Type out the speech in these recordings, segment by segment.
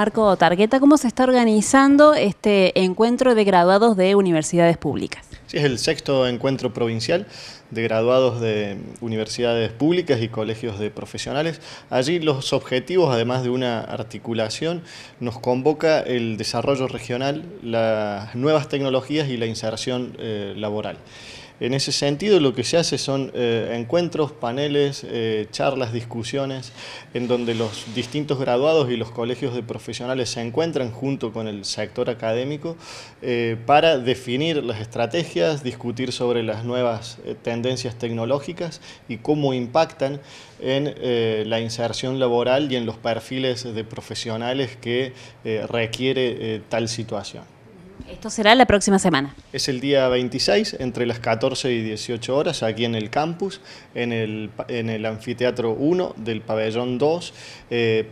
Marco Targueta, cómo se está organizando este encuentro de graduados de universidades públicas es el sexto encuentro provincial de graduados de universidades públicas y colegios de profesionales. Allí los objetivos, además de una articulación, nos convoca el desarrollo regional, las nuevas tecnologías y la inserción eh, laboral. En ese sentido lo que se hace son eh, encuentros, paneles, eh, charlas, discusiones, en donde los distintos graduados y los colegios de profesionales se encuentran junto con el sector académico para definir las estrategias, discutir sobre las nuevas eh, tendencias tecnológicas y cómo impactan en eh, la inserción laboral y en los perfiles de profesionales que eh, requiere tal situación. Esto será la próxima semana. Es el día 26, entre las 14 y 18 horas, aquí en el campus, en el, anfiteatro 1 del pabellón 2.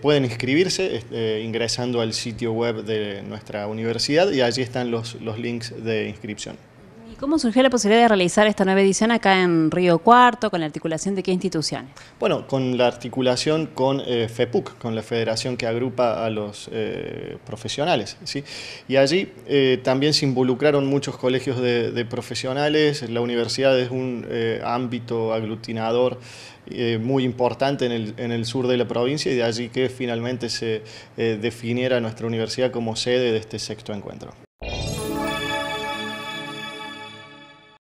pueden inscribirse ingresando al sitio web de nuestra universidad y allí están los, los links de inscripción. ¿Cómo surgió la posibilidad de realizar esta nueva edición acá en Río Cuarto, con la articulación de qué instituciones? Bueno, con la articulación con eh, FEPUC, con la federación que agrupa a los eh, profesionales. ¿sí? Y allí eh, también se involucraron muchos colegios de, profesionales, la universidad es un ámbito aglutinador muy importante en el, sur de la provincia y de allí que finalmente se definiera nuestra universidad como sede de este sexto encuentro.